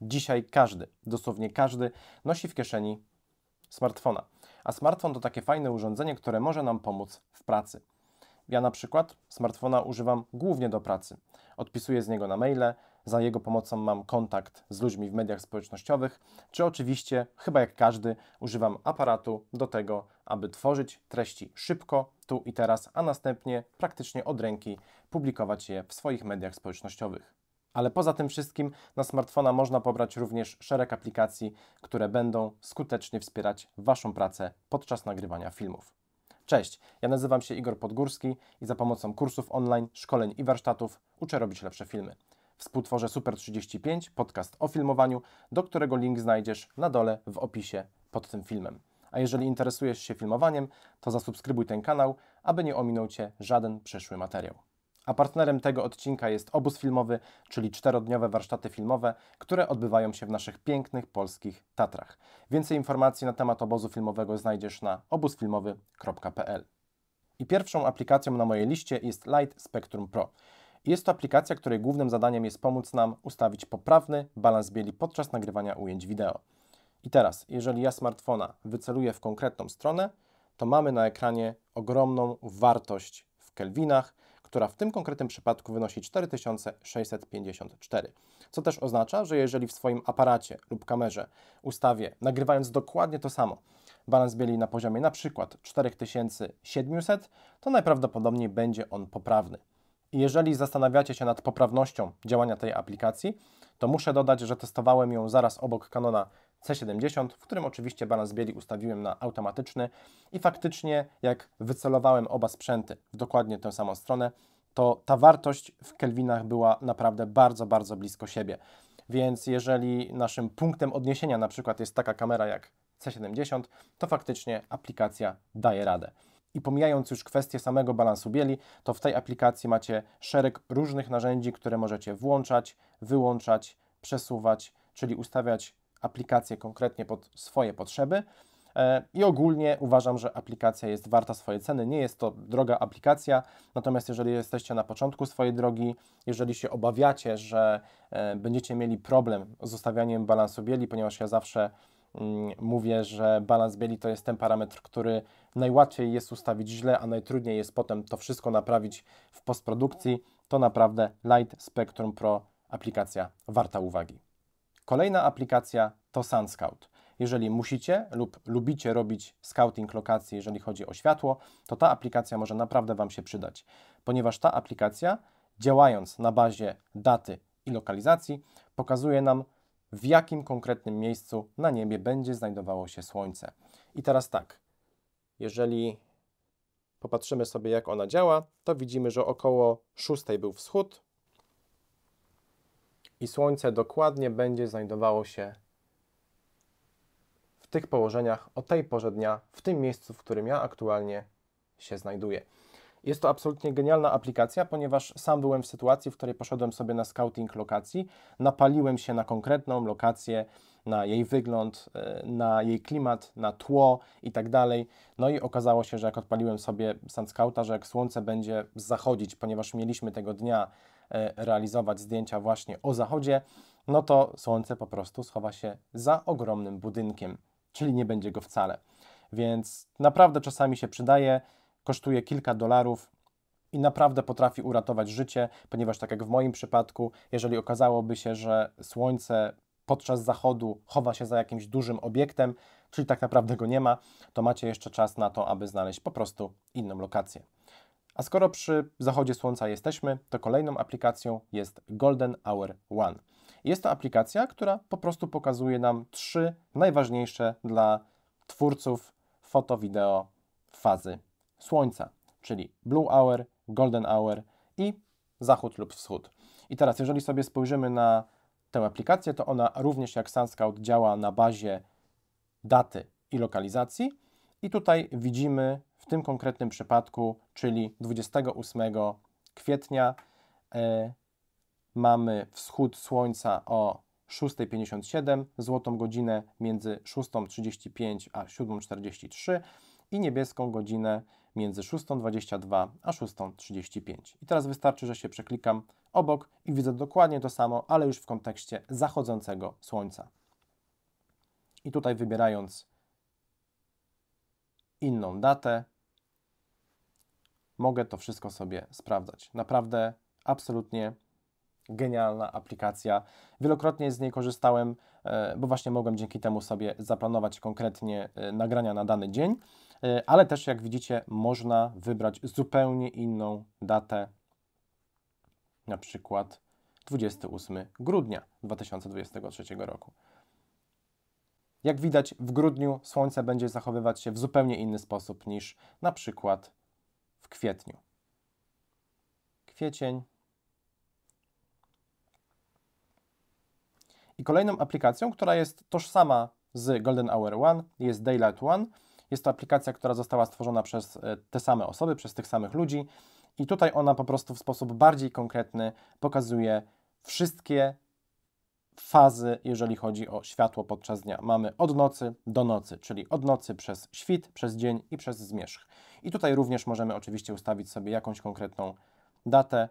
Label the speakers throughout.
Speaker 1: Dzisiaj każdy, dosłownie każdy, nosi w kieszeni smartfona. A smartfon to takie fajne urządzenie, które może nam pomóc w pracy. Ja na przykład smartfona używam głównie do pracy. Odpisuję z niego na maile, za jego pomocą mam kontakt z ludźmi w mediach społecznościowych, czy oczywiście, chyba jak każdy, używam aparatu do tego, aby tworzyć treści szybko, tu i teraz, a następnie praktycznie od ręki publikować je w swoich mediach społecznościowych. Ale poza tym wszystkim na smartfona można pobrać również szereg aplikacji, które będą skutecznie wspierać Waszą pracę podczas nagrywania filmów. Cześć, ja nazywam się Igor Podgórski i za pomocą kursów online, szkoleń i warsztatów uczę robić lepsze filmy. Współtworzę Super 35, podcast o filmowaniu, do którego link znajdziesz na dole w opisie pod tym filmem. A jeżeli interesujesz się filmowaniem, to zasubskrybuj ten kanał, aby nie ominął Cię żaden przyszły materiał. A partnerem tego odcinka jest obóz filmowy, czyli czterodniowe warsztaty filmowe, które odbywają się w naszych pięknych polskich Tatrach. Więcej informacji na temat obozu filmowego znajdziesz na obózfilmowy.pl. I pierwszą aplikacją na mojej liście jest Light Spectrum Pro. Jest to aplikacja, której głównym zadaniem jest pomóc nam ustawić poprawny balans bieli podczas nagrywania ujęć wideo. I teraz, jeżeli ja smartfona wyceluję w konkretną stronę, to mamy na ekranie ogromną wartość w kelwinach, która w tym konkretnym przypadku wynosi 4654. Co też oznacza, że jeżeli w swoim aparacie lub kamerze ustawię, nagrywając dokładnie to samo, balans bieli na poziomie na przykład 4700, to najprawdopodobniej będzie on poprawny. Jeżeli zastanawiacie się nad poprawnością działania tej aplikacji, to muszę dodać, że testowałem ją zaraz obok Canona C70, w którym oczywiście balans bieli ustawiłem na automatyczny i faktycznie jak wycelowałem oba sprzęty w dokładnie tę samą stronę, to ta wartość w kelwinach była naprawdę bardzo, bardzo blisko siebie. Więc jeżeli naszym punktem odniesienia na przykład jest taka kamera jak C70, to faktycznie aplikacja daje radę. I pomijając już kwestię samego balansu bieli, to w tej aplikacji macie szereg różnych narzędzi, które możecie włączać, wyłączać, przesuwać, czyli ustawiać aplikację konkretnie pod swoje potrzeby. E, I ogólnie uważam, że aplikacja jest warta swojej ceny. Nie jest to droga aplikacja, natomiast jeżeli jesteście na początku swojej drogi, jeżeli się obawiacie, że e, będziecie mieli problem z ustawianiem balansu bieli, ponieważ ja zawsze mm, mówię, że balans bieli to jest ten parametr, który najłatwiej jest ustawić źle, a najtrudniej jest potem to wszystko naprawić w postprodukcji, to naprawdę Light Spectrum Pro aplikacja warta uwagi. Kolejna aplikacja to SunScout. Jeżeli musicie lub lubicie robić scouting lokacji, jeżeli chodzi o światło, to ta aplikacja może naprawdę Wam się przydać, ponieważ ta aplikacja, działając na bazie daty i lokalizacji, pokazuje nam, w jakim konkretnym miejscu na niebie będzie znajdowało się Słońce. I teraz tak, jeżeli popatrzymy sobie, jak ona działa, to widzimy, że około 6 był wschód, i Słońce dokładnie będzie znajdowało się w tych położeniach o tej porze dnia, w tym miejscu, w którym ja aktualnie się znajduję. Jest to absolutnie genialna aplikacja, ponieważ sam byłem w sytuacji, w której poszedłem sobie na scouting lokacji, napaliłem się na konkretną lokację, na jej wygląd, e, na jej klimat, na tło i tak dalej. No i okazało się, że jak odpaliłem sobie scouta, że jak słońce będzie zachodzić, ponieważ mieliśmy tego dnia E, realizować zdjęcia właśnie o zachodzie, no to słońce po prostu schowa się za ogromnym budynkiem, czyli nie będzie go wcale. Więc naprawdę czasami się przydaje, kosztuje kilka dolarów, i naprawdę potrafi uratować życie, ponieważ tak jak w moim przypadku, jeżeli okazałoby się, że słońce podczas zachodu chowa się za jakimś dużym obiektem, czyli tak naprawdę go nie ma, to macie jeszcze czas na to, aby znaleźć po prostu inną lokację. A skoro przy zachodzie słońca jesteśmy, to kolejną aplikacją jest Golden Hour One. Jest to aplikacja, która po prostu pokazuje nam trzy najważniejsze dla twórców foto, wideo fazy słońca, czyli Blue Hour, Golden Hour i zachód lub wschód. I teraz, jeżeli sobie spojrzymy na tę aplikację, to ona również jak Sunscout działa na bazie daty i lokalizacji, i tutaj widzimy w tym konkretnym przypadku, czyli 28 kwietnia, e, mamy wschód słońca o 6.57, złotą godzinę między 6.35 a 7.43 i niebieską godzinę między 6.22 a 6.35. I teraz wystarczy, że się przeklikam obok i widzę dokładnie to samo, ale już w kontekście zachodzącego słońca. I tutaj wybierając inną datę. Mogę to wszystko sobie sprawdzać. Naprawdę absolutnie genialna aplikacja. Wielokrotnie z niej korzystałem, e, bo właśnie mogłem dzięki temu sobie zaplanować konkretnie e, nagrania na dany dzień, e, ale też jak widzicie, można wybrać zupełnie inną datę, na przykład 28 grudnia 2023 roku. Jak widać, w grudniu słońce będzie zachowywać się w zupełnie inny sposób niż na przykład w kwietniu. Kwiecień. I kolejną aplikacją, która jest tożsama z Golden Hour One, jest Daylight One. Jest to aplikacja, która została stworzona przez e, te same osoby, przez tych samych ludzi. I tutaj ona po prostu w sposób bardziej konkretny pokazuje wszystkie fazy, jeżeli chodzi o światło podczas dnia. Mamy od nocy do nocy, czyli od nocy przez świt, przez dzień i przez zmierzch. I tutaj również możemy oczywiście ustawić sobie jakąś konkretną datę.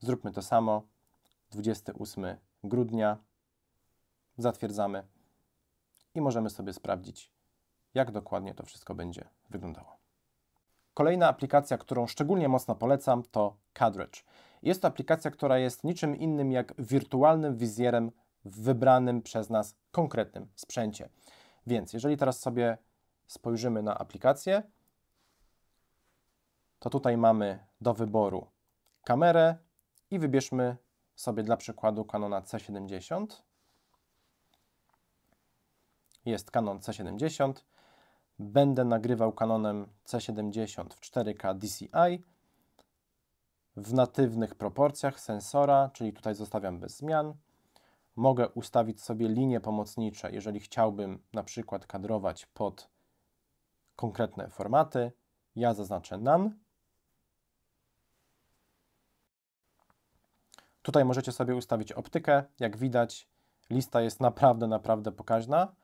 Speaker 1: Zróbmy to samo. 28 grudnia. Zatwierdzamy i możemy sobie sprawdzić, jak dokładnie to wszystko będzie wyglądało. Kolejna aplikacja, którą szczególnie mocno polecam, to Cadridge. Jest to aplikacja, która jest niczym innym jak wirtualnym wizjerem w wybranym przez nas konkretnym sprzęcie. Więc jeżeli teraz sobie spojrzymy na aplikację, to tutaj mamy do wyboru kamerę i wybierzmy sobie dla przykładu Canona C70. Jest Canon C70. Będę nagrywał Canonem C70 w 4K DCI w natywnych proporcjach sensora, czyli tutaj zostawiam bez zmian. Mogę ustawić sobie linie pomocnicze, jeżeli chciałbym na przykład kadrować pod konkretne formaty. Ja zaznaczę NaN. Tutaj możecie sobie ustawić optykę. Jak widać, lista jest naprawdę, naprawdę pokaźna.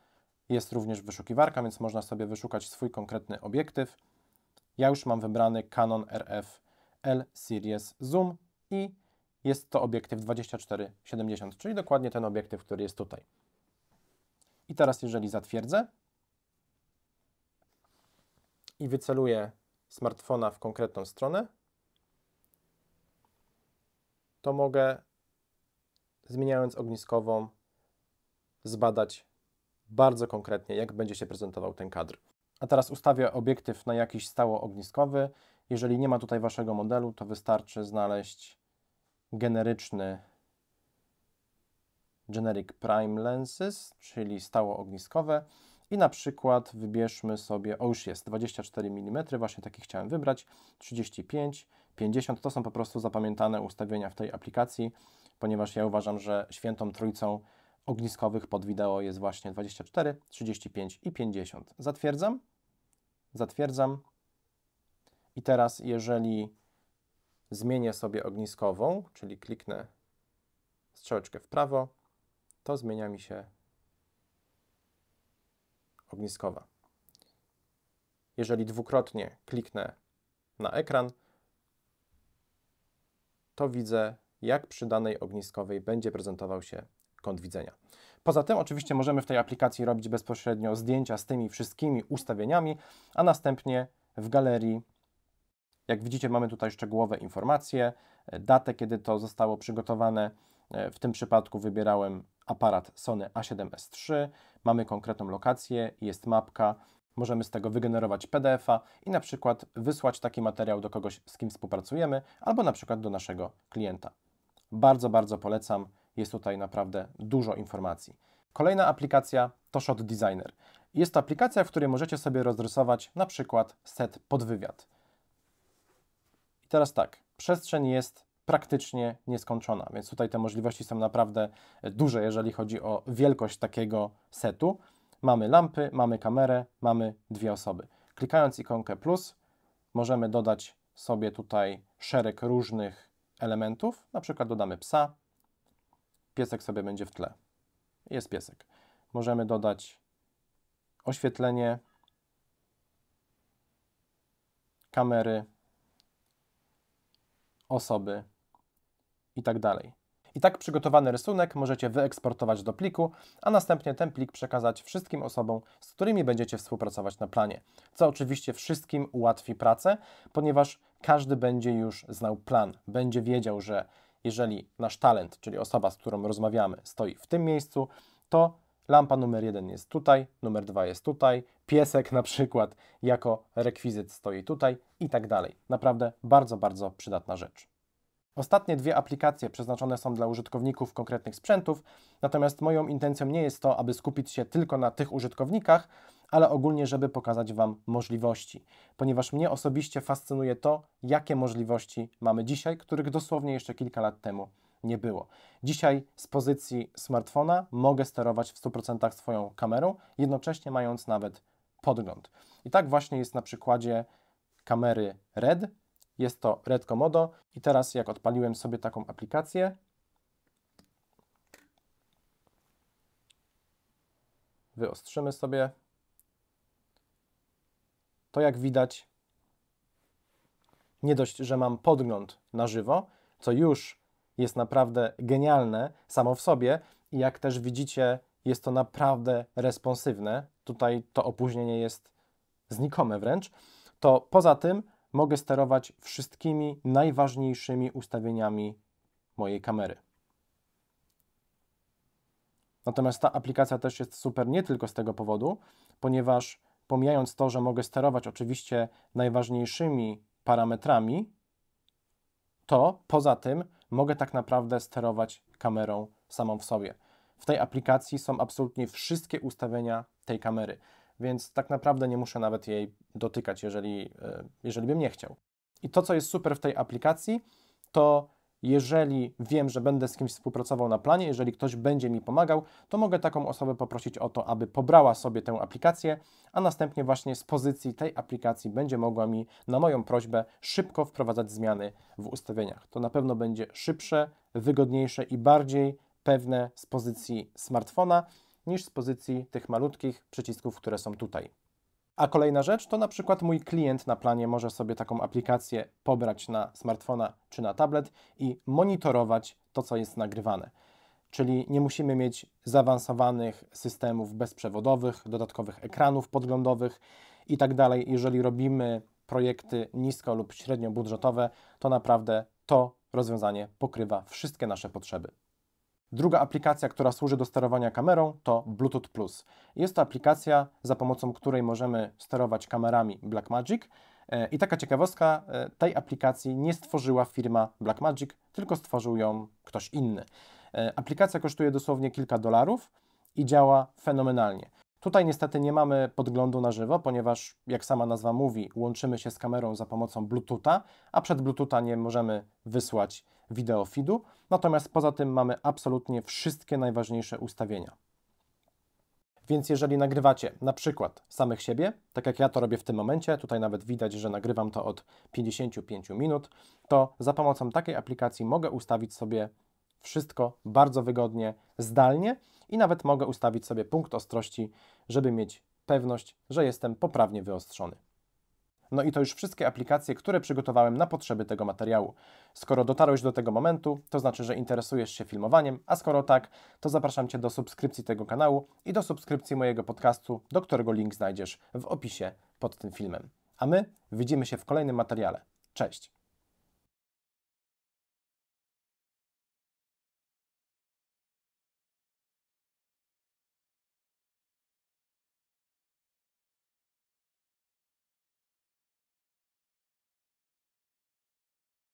Speaker 1: Jest również wyszukiwarka, więc można sobie wyszukać swój konkretny obiektyw. Ja już mam wybrany Canon RF L Series Zoom i jest to obiektyw 24-70, czyli dokładnie ten obiektyw, który jest tutaj. I teraz jeżeli zatwierdzę i wyceluję smartfona w konkretną stronę, to mogę zmieniając ogniskową zbadać bardzo konkretnie, jak będzie się prezentował ten kadr. A teraz ustawię obiektyw na jakiś stało ogniskowy. Jeżeli nie ma tutaj Waszego modelu, to wystarczy znaleźć generyczny generic prime lenses, czyli stałoogniskowe i na przykład wybierzmy sobie, o już jest, 24 mm, właśnie taki chciałem wybrać, 35, 50, to są po prostu zapamiętane ustawienia w tej aplikacji, ponieważ ja uważam, że świętą trójcą ogniskowych pod wideo jest właśnie 24, 35 i 50. Zatwierdzam, zatwierdzam i teraz jeżeli zmienię sobie ogniskową, czyli kliknę strzałeczkę w prawo, to zmienia mi się ogniskowa. Jeżeli dwukrotnie kliknę na ekran, to widzę, jak przy danej ogniskowej będzie prezentował się kąt widzenia. Poza tym oczywiście możemy w tej aplikacji robić bezpośrednio zdjęcia z tymi wszystkimi ustawieniami, a następnie w galerii jak widzicie, mamy tutaj szczegółowe informacje, e, datę, kiedy to zostało przygotowane. E, w tym przypadku wybierałem aparat Sony A7S3. Mamy konkretną lokację, jest mapka. Możemy z tego wygenerować PDF-a i na przykład wysłać taki materiał do kogoś, z kim współpracujemy, albo na przykład do naszego klienta. Bardzo, bardzo polecam. Jest tutaj naprawdę dużo informacji. Kolejna aplikacja to Shot Designer. Jest to aplikacja, w której możecie sobie rozrysować na przykład set pod wywiad. Teraz tak, przestrzeń jest praktycznie nieskończona, więc tutaj te możliwości są naprawdę duże, jeżeli chodzi o wielkość takiego setu. Mamy lampy, mamy kamerę, mamy dwie osoby. Klikając ikonkę plus możemy dodać sobie tutaj szereg różnych elementów, na przykład dodamy psa, piesek sobie będzie w tle. Jest piesek. Możemy dodać oświetlenie, kamery, osoby i tak dalej. I tak przygotowany rysunek możecie wyeksportować do pliku, a następnie ten plik przekazać wszystkim osobom, z którymi będziecie współpracować na planie. Co oczywiście wszystkim ułatwi pracę, ponieważ każdy będzie już znał plan, będzie wiedział, że jeżeli nasz talent, czyli osoba, z którą rozmawiamy, stoi w tym miejscu, to Lampa numer jeden jest tutaj, numer dwa jest tutaj, piesek na przykład jako rekwizyt stoi tutaj i tak dalej. Naprawdę bardzo, bardzo przydatna rzecz. Ostatnie dwie aplikacje przeznaczone są dla użytkowników konkretnych sprzętów, natomiast moją intencją nie jest to, aby skupić się tylko na tych użytkownikach, ale ogólnie, żeby pokazać Wam możliwości, ponieważ mnie osobiście fascynuje to, jakie możliwości mamy dzisiaj, których dosłownie jeszcze kilka lat temu nie było. Dzisiaj z pozycji smartfona mogę sterować w 100% swoją kamerą, jednocześnie mając nawet podgląd. I tak właśnie jest na przykładzie kamery RED. Jest to RED Komodo i teraz jak odpaliłem sobie taką aplikację, wyostrzymy sobie, to jak widać nie dość, że mam podgląd na żywo, co już jest naprawdę genialne samo w sobie i jak też widzicie, jest to naprawdę responsywne. Tutaj to opóźnienie jest znikome wręcz. To poza tym mogę sterować wszystkimi najważniejszymi ustawieniami mojej kamery. Natomiast ta aplikacja też jest super nie tylko z tego powodu, ponieważ pomijając to, że mogę sterować oczywiście najważniejszymi parametrami, to poza tym mogę tak naprawdę sterować kamerą samą w sobie. W tej aplikacji są absolutnie wszystkie ustawienia tej kamery, więc tak naprawdę nie muszę nawet jej dotykać, jeżeli, e, jeżeli bym nie chciał. I to, co jest super w tej aplikacji, to jeżeli wiem, że będę z kimś współpracował na planie, jeżeli ktoś będzie mi pomagał, to mogę taką osobę poprosić o to, aby pobrała sobie tę aplikację, a następnie właśnie z pozycji tej aplikacji będzie mogła mi na moją prośbę szybko wprowadzać zmiany w ustawieniach. To na pewno będzie szybsze, wygodniejsze i bardziej pewne z pozycji smartfona niż z pozycji tych malutkich przycisków, które są tutaj. A kolejna rzecz to na przykład mój klient na planie może sobie taką aplikację pobrać na smartfona czy na tablet i monitorować to, co jest nagrywane. Czyli nie musimy mieć zaawansowanych systemów bezprzewodowych, dodatkowych ekranów podglądowych itd. Tak Jeżeli robimy projekty nisko lub średnio budżetowe, to naprawdę to rozwiązanie pokrywa wszystkie nasze potrzeby. Druga aplikacja, która służy do sterowania kamerą, to Bluetooth Plus. Jest to aplikacja, za pomocą której możemy sterować kamerami Blackmagic. E, I taka ciekawostka, e, tej aplikacji nie stworzyła firma Blackmagic, tylko stworzył ją ktoś inny. E, aplikacja kosztuje dosłownie kilka dolarów i działa fenomenalnie. Tutaj niestety nie mamy podglądu na żywo, ponieważ, jak sama nazwa mówi, łączymy się z kamerą za pomocą Bluetootha, a przed Bluetootha nie możemy wysłać wideofeedu, natomiast poza tym mamy absolutnie wszystkie najważniejsze ustawienia. Więc jeżeli nagrywacie na przykład samych siebie, tak jak ja to robię w tym momencie, tutaj nawet widać, że nagrywam to od 55 minut, to za pomocą takiej aplikacji mogę ustawić sobie wszystko bardzo wygodnie, zdalnie i nawet mogę ustawić sobie punkt ostrości, żeby mieć pewność, że jestem poprawnie wyostrzony. No i to już wszystkie aplikacje, które przygotowałem na potrzeby tego materiału. Skoro dotarłeś do tego momentu, to znaczy, że interesujesz się filmowaniem, a skoro tak, to zapraszam Cię do subskrypcji tego kanału i do subskrypcji mojego podcastu, do którego link znajdziesz w opisie pod tym filmem. A my widzimy się w kolejnym materiale. Cześć!